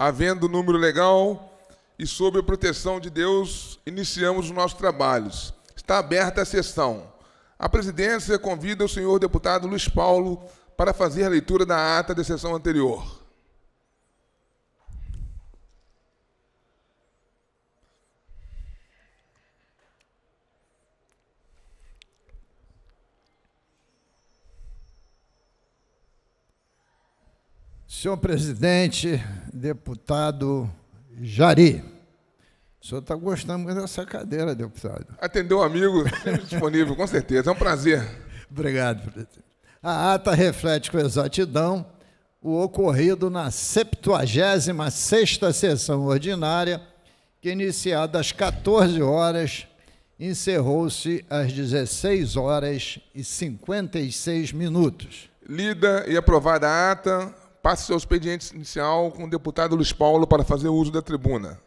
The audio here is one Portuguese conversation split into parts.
havendo número legal e sob a proteção de Deus, iniciamos os nossos trabalhos. Está aberta a sessão. A presidência convida o senhor deputado Luiz Paulo para fazer a leitura da ata da sessão anterior. Senhor presidente, deputado Jari. O senhor está gostando muito dessa cadeira, deputado. Atendeu um amigo, sempre disponível, com certeza. É um prazer. Obrigado, presidente. A ata reflete com exatidão o ocorrido na 76ª sessão ordinária, que iniciada às 14 horas, encerrou-se às 16 horas e 56 minutos. Lida e aprovada a ata, Passe seu expediente inicial com o deputado Luiz Paulo para fazer uso da tribuna.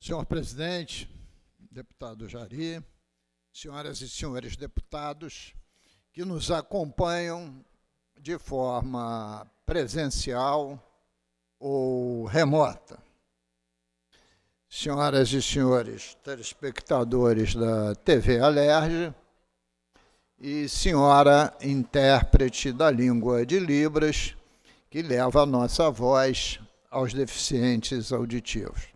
Senhor presidente, deputado Jari, senhoras e senhores deputados que nos acompanham de forma presencial ou remota. Senhoras e senhores telespectadores da TV Alerj e senhora intérprete da língua de Libras, que leva a nossa voz aos deficientes auditivos.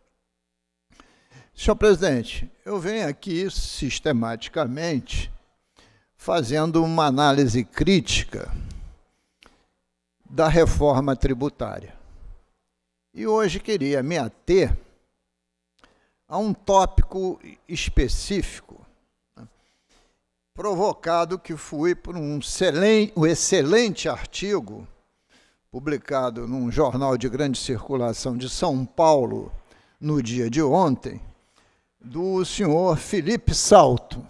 Senhor presidente, eu venho aqui sistematicamente fazendo uma análise crítica da reforma tributária. E hoje queria me ater a um tópico específico, né, provocado que fui por um excelente, um excelente artigo publicado num jornal de grande circulação de São Paulo no dia de ontem, do senhor Felipe Salto,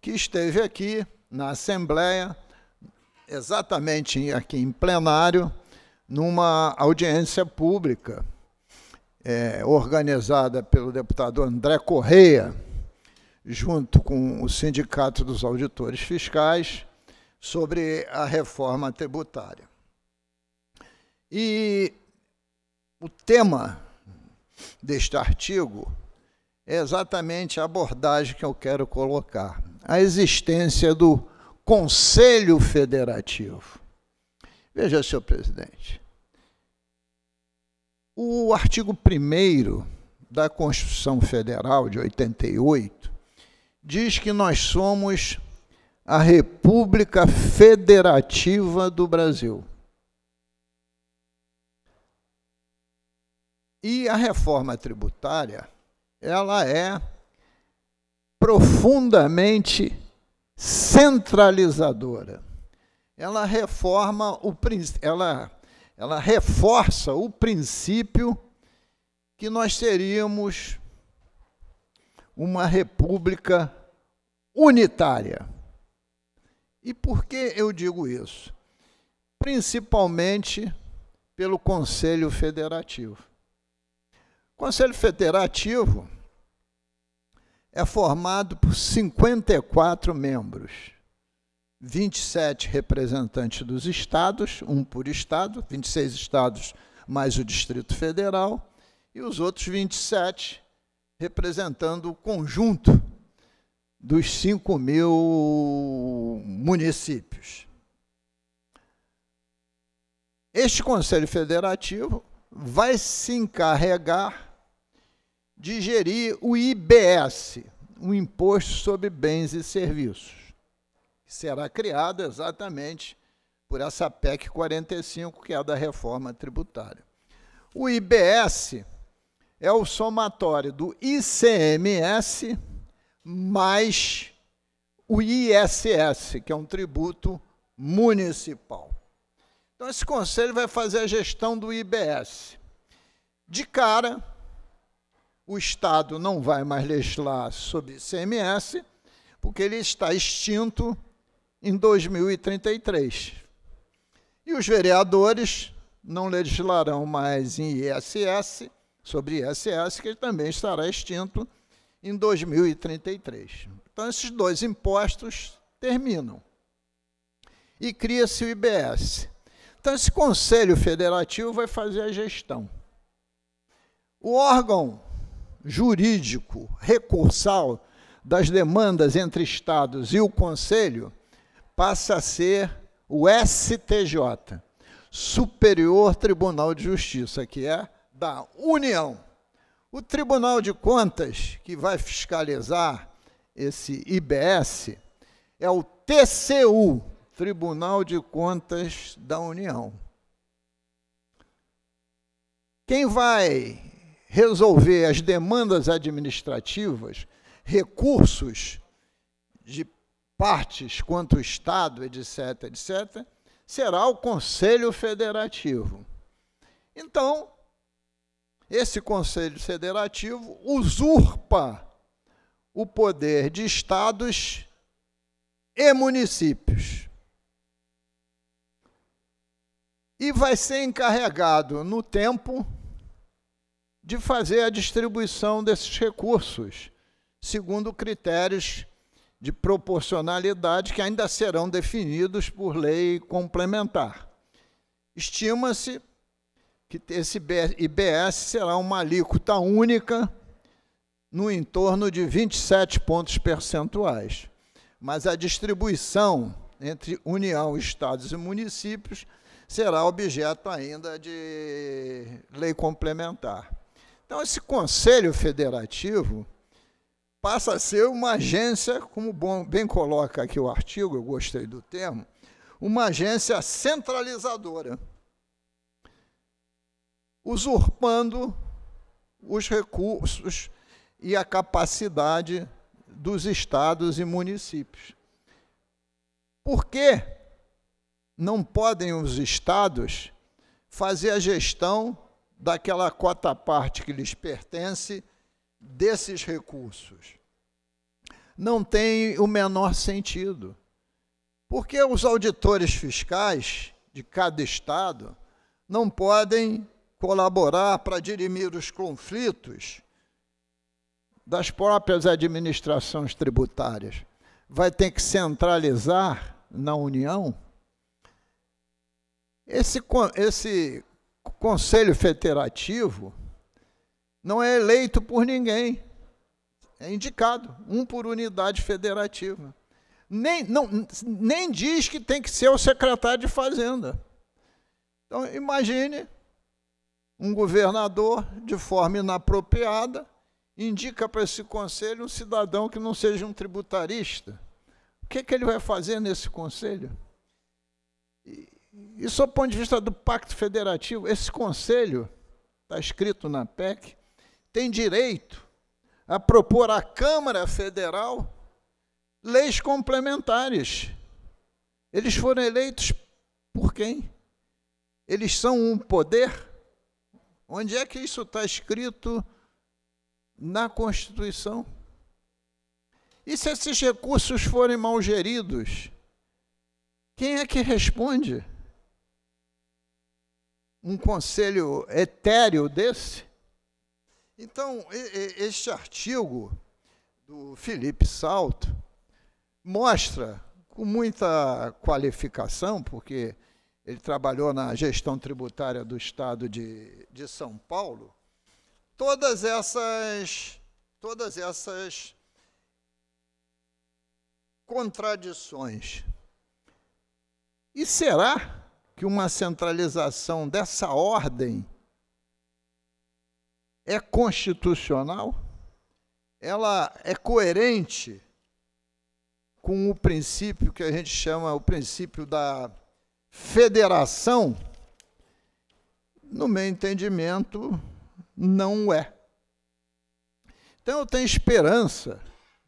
que esteve aqui na Assembleia, exatamente aqui em plenário, numa audiência pública é, organizada pelo deputado André Correia, junto com o Sindicato dos Auditores Fiscais, sobre a reforma tributária. E o tema deste artigo é exatamente a abordagem que eu quero colocar: a existência do Conselho Federativo. Veja, senhor presidente, o artigo 1 da Constituição Federal de 88 diz que nós somos a República Federativa do Brasil. E a reforma tributária ela é profundamente centralizadora. Ela reforma o ela ela reforça o princípio que nós teríamos uma república unitária. E por que eu digo isso? Principalmente pelo Conselho Federativo. Conselho Federativo é formado por 54 membros, 27 representantes dos estados, um por estado, 26 estados mais o Distrito Federal, e os outros 27 representando o conjunto dos 5 mil municípios. Este Conselho Federativo vai se encarregar de gerir o IBS, o Imposto sobre Bens e Serviços, que será criado exatamente por essa PEC 45, que é da reforma tributária. O IBS é o somatório do ICMS mais o ISS, que é um tributo municipal. Então, esse conselho vai fazer a gestão do IBS. De cara, o Estado não vai mais legislar sobre CMS, porque ele está extinto em 2033. E os vereadores não legislarão mais em ISS, sobre ISS, que também estará extinto em 2033. Então, esses dois impostos terminam. E cria-se o IBS. Então, esse Conselho Federativo vai fazer a gestão. O órgão jurídico recursal das demandas entre Estados e o Conselho passa a ser o STJ, Superior Tribunal de Justiça, que é da União. O Tribunal de Contas, que vai fiscalizar esse IBS, é o TCU, Tribunal de Contas da União. Quem vai resolver as demandas administrativas, recursos de partes quanto o Estado, etc., etc., será o Conselho Federativo. Então, esse Conselho Federativo usurpa o poder de estados e municípios. E vai ser encarregado no tempo de fazer a distribuição desses recursos, segundo critérios de proporcionalidade que ainda serão definidos por lei complementar. Estima-se que esse IBS será uma alíquota única no entorno de 27 pontos percentuais. Mas a distribuição entre União, Estados e municípios será objeto ainda de lei complementar. Então, esse Conselho Federativo passa a ser uma agência, como bem coloca aqui o artigo, eu gostei do termo, uma agência centralizadora, usurpando os recursos e a capacidade dos estados e municípios. Por que não podem os estados fazer a gestão daquela cota parte que lhes pertence desses recursos. Não tem o menor sentido. Porque os auditores fiscais de cada estado não podem colaborar para dirimir os conflitos das próprias administrações tributárias. Vai ter que centralizar na União. Esse, esse Conselho Federativo não é eleito por ninguém, é indicado, um por unidade federativa. Nem, não, nem diz que tem que ser o secretário de Fazenda. Então, imagine um governador, de forma inapropriada, indica para esse conselho um cidadão que não seja um tributarista. O que, é que ele vai fazer nesse conselho? E, e, sob o ponto de vista do Pacto Federativo, esse Conselho, está escrito na PEC, tem direito a propor à Câmara Federal leis complementares. Eles foram eleitos por quem? Eles são um poder? Onde é que isso está escrito na Constituição? E se esses recursos forem mal geridos, quem é que responde? um conselho etéreo desse? Então, este artigo do Felipe Salto mostra com muita qualificação, porque ele trabalhou na gestão tributária do Estado de, de São Paulo, todas essas, todas essas contradições. E será que uma centralização dessa ordem é constitucional? Ela é coerente com o princípio que a gente chama o princípio da federação? No meu entendimento, não é. Então eu tenho esperança,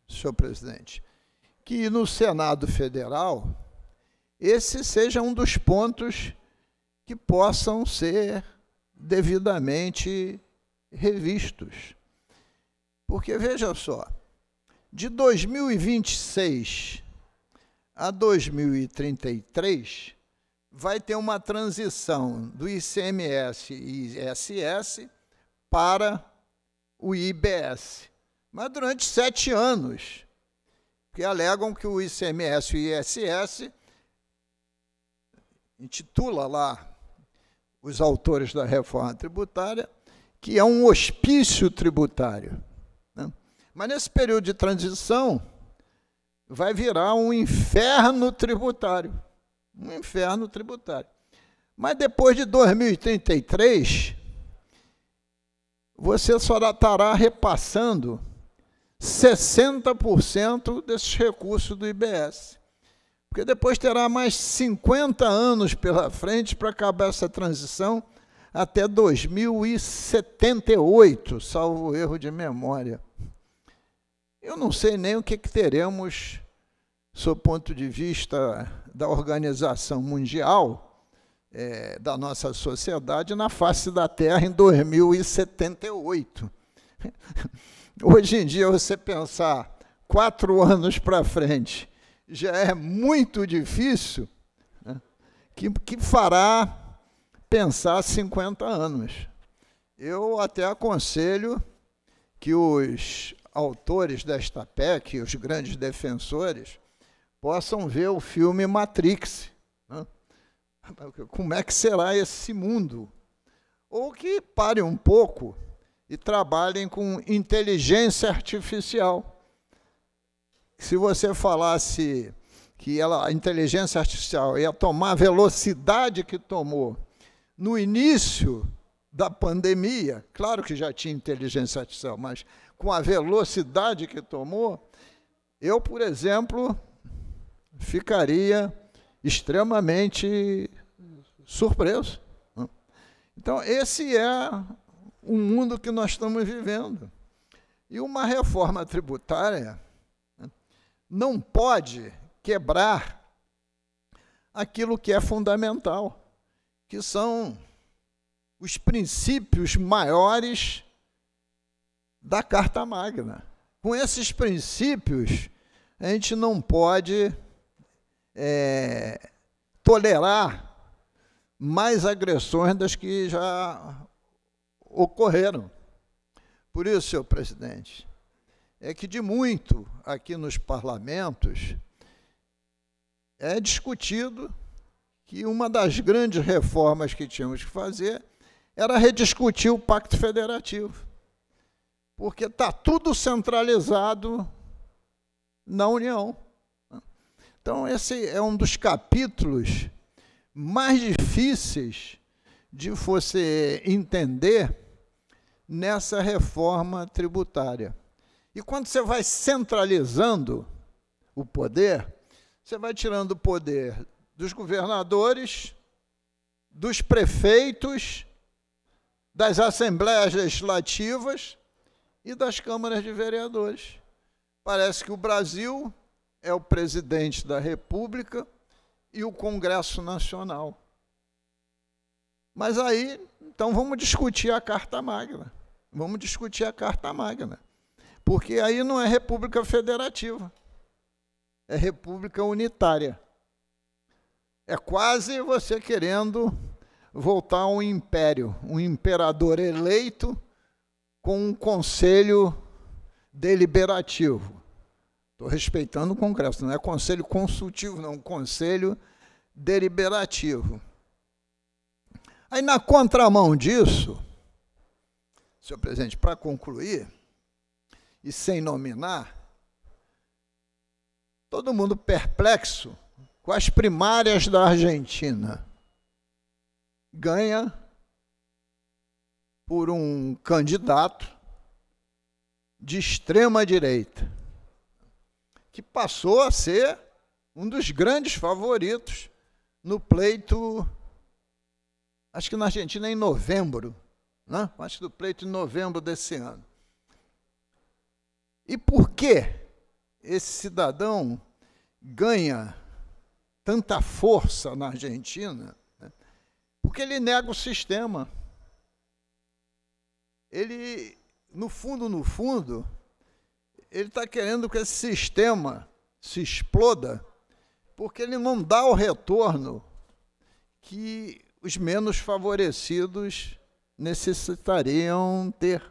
senhor presidente, que no Senado Federal esse seja um dos pontos que possam ser devidamente revistos. Porque veja só, de 2026 a 2033 vai ter uma transição do ICMS e ISS para o IBS. Mas durante sete anos, que alegam que o ICMS e o ISS intitula lá os autores da reforma tributária, que é um hospício tributário. Né? Mas nesse período de transição, vai virar um inferno tributário. Um inferno tributário. Mas depois de 2033, você só estará repassando 60% desses recursos do IBS. Porque depois terá mais 50 anos pela frente para acabar essa transição até 2078, salvo erro de memória. Eu não sei nem o que, que teremos, sob ponto de vista da organização mundial, é, da nossa sociedade, na face da Terra em 2078. Hoje em dia, você pensar quatro anos para frente já é muito difícil, né? que, que fará pensar 50 anos. Eu até aconselho que os autores desta PEC, os grandes defensores, possam ver o filme Matrix. Né? Como é que será esse mundo? Ou que parem um pouco e trabalhem com inteligência artificial se você falasse que ela, a inteligência artificial ia tomar a velocidade que tomou no início da pandemia, claro que já tinha inteligência artificial, mas com a velocidade que tomou, eu, por exemplo, ficaria extremamente surpreso. Né? Então, esse é o mundo que nós estamos vivendo. E uma reforma tributária não pode quebrar aquilo que é fundamental, que são os princípios maiores da Carta Magna. Com esses princípios, a gente não pode é, tolerar mais agressões das que já ocorreram. Por isso, senhor presidente, é que de muito aqui nos parlamentos é discutido que uma das grandes reformas que tínhamos que fazer era rediscutir o Pacto Federativo, porque está tudo centralizado na União. Então, esse é um dos capítulos mais difíceis de você entender nessa reforma tributária. E quando você vai centralizando o poder, você vai tirando o poder dos governadores, dos prefeitos, das assembleias legislativas e das câmaras de vereadores. Parece que o Brasil é o presidente da República e o Congresso Nacional. Mas aí, então vamos discutir a Carta Magna. Vamos discutir a Carta Magna. Porque aí não é república federativa, é república unitária. É quase você querendo voltar a um império, um imperador eleito com um conselho deliberativo. Estou respeitando o Congresso, não é conselho consultivo, não, conselho deliberativo. Aí, na contramão disso, senhor presidente, para concluir, e sem nominar, todo mundo perplexo com as primárias da Argentina. Ganha por um candidato de extrema direita, que passou a ser um dos grandes favoritos no pleito, acho que na Argentina em novembro, né? acho que do pleito em novembro desse ano. E por que esse cidadão ganha tanta força na Argentina? Né? Porque ele nega o sistema. Ele, no fundo, no fundo, ele está querendo que esse sistema se exploda, porque ele não dá o retorno que os menos favorecidos necessitariam ter.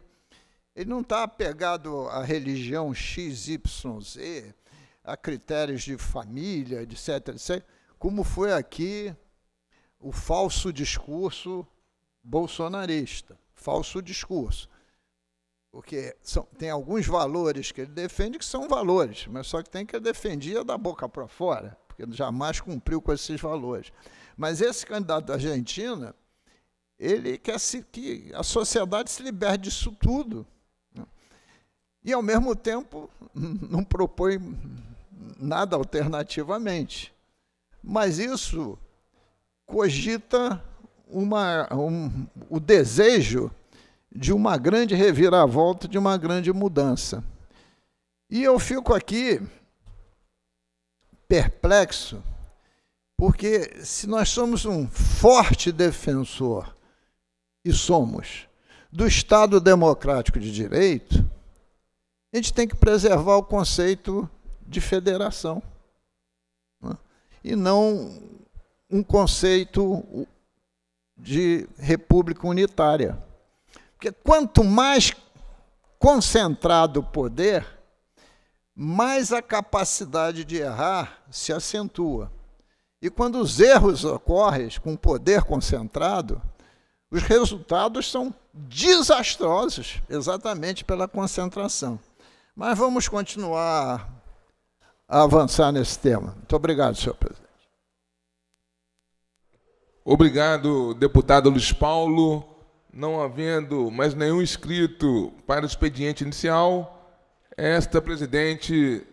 Ele não está apegado à religião XYZ, a critérios de família, etc, etc, como foi aqui o falso discurso bolsonarista. Falso discurso. Porque são, tem alguns valores que ele defende que são valores, mas só que tem que ele defendia da boca para fora, porque jamais cumpriu com esses valores. Mas esse candidato da Argentina, ele quer se, que a sociedade se liberte disso tudo e, ao mesmo tempo, não propõe nada alternativamente. Mas isso cogita uma, um, o desejo de uma grande reviravolta, de uma grande mudança. E eu fico aqui perplexo, porque se nós somos um forte defensor, e somos, do Estado Democrático de Direito, a gente tem que preservar o conceito de federação né? e não um conceito de república unitária. Porque quanto mais concentrado o poder, mais a capacidade de errar se acentua. E quando os erros ocorrem com o poder concentrado, os resultados são desastrosos, exatamente pela concentração. Mas vamos continuar a avançar nesse tema. Muito obrigado, senhor presidente. Obrigado, deputado Luiz Paulo. Não havendo mais nenhum inscrito para o expediente inicial, esta presidente,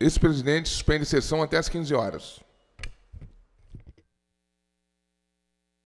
esse presidente suspende sessão até às 15 horas.